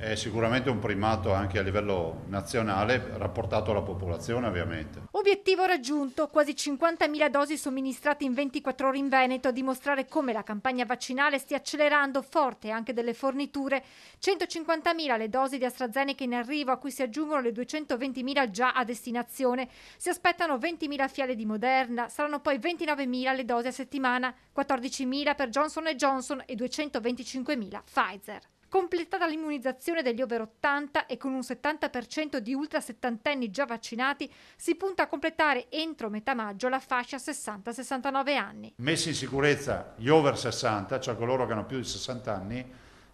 È sicuramente un primato anche a livello nazionale, rapportato alla popolazione ovviamente. Obiettivo raggiunto, quasi 50.000 dosi somministrate in 24 ore in Veneto a dimostrare come la campagna vaccinale stia accelerando forte anche delle forniture. 150.000 le dosi di AstraZeneca in arrivo a cui si aggiungono le 220.000 già a destinazione. Si aspettano 20.000 fiale di Moderna, saranno poi 29.000 le dosi a settimana, 14.000 per Johnson Johnson e 225.000 Pfizer completata l'immunizzazione degli over 80 e con un 70% di ultra settantenni già vaccinati, si punta a completare entro metà maggio la fascia 60-69 anni. Messi in sicurezza gli over 60, cioè coloro che hanno più di 60 anni,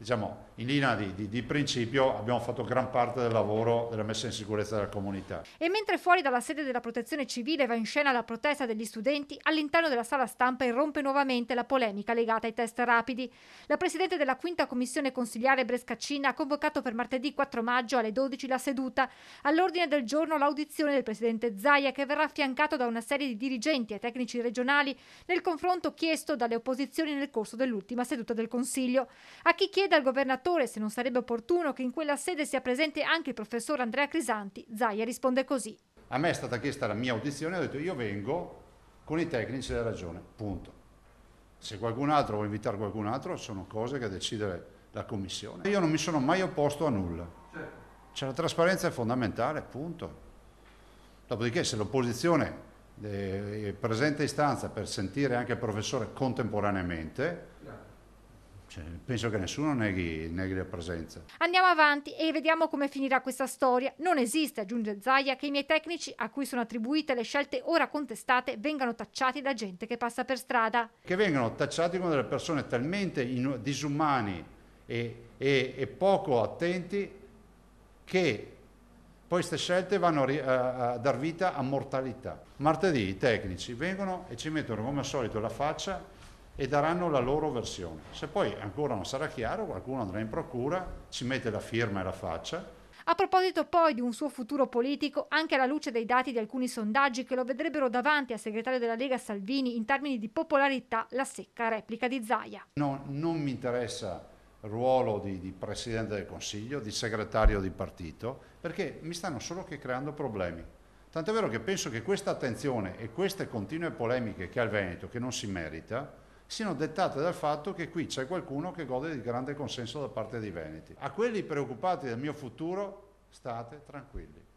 diciamo, in linea di, di, di, principio abbiamo fatto gran parte del lavoro della messa in sicurezza della comunità. E mentre fuori dalla sede della protezione civile va in scena la protesta degli studenti, all'interno della sala stampa irrompe nuovamente la polemica legata ai test rapidi. La Presidente della quinta commissione consigliare Brescaccina ha convocato per martedì 4 maggio alle 12 la seduta. All'ordine del giorno l'audizione del Presidente Zaia che verrà affiancato da una serie di dirigenti e tecnici regionali nel confronto chiesto dalle opposizioni nel corso dell'ultima seduta del Consiglio. A chi chiede chiede al governatore se non sarebbe opportuno che in quella sede sia presente anche il professor Andrea Crisanti, Zaia risponde così. A me è stata chiesta la mia audizione e ho detto io vengo con i tecnici della ragione, punto. Se qualcun altro vuole invitare qualcun altro sono cose che decide la Commissione. Io non mi sono mai opposto a nulla. Certo. Cioè, la trasparenza è fondamentale, punto. Dopodiché se l'opposizione eh, presenta istanza per sentire anche il professore contemporaneamente, cioè, penso che nessuno neghi, neghi, la presenza. Andiamo avanti e vediamo come finirà questa storia. Non esiste, aggiunge Zaia, che i miei tecnici a cui sono attribuite le scelte ora contestate vengano tacciati da gente che passa per strada. Che vengano tacciati come delle persone talmente in, disumani e, e, e poco attenti che poi queste scelte vanno a, a, dar vita a mortalità. Martedì i tecnici vengono e ci mettono come al solito la faccia e daranno la loro versione. Se poi ancora non sarà chiaro, qualcuno andrà in procura, ci mette la firma e la faccia. A proposito poi di un suo futuro politico, anche alla luce dei dati di alcuni sondaggi che lo vedrebbero davanti al segretario della Lega Salvini in termini di popolarità, la secca replica di Zaia. No, non mi interessa il ruolo di, di Presidente del Consiglio, di segretario di partito, perché mi stanno solo che creando problemi. Tant'è vero che penso che questa attenzione e queste continue polemiche che ha il Veneto, che non si merita, siano dettate dal fatto che qui c'è qualcuno che gode di grande consenso da parte dei Veneti. A quelli preoccupati del mio futuro, state tranquilli.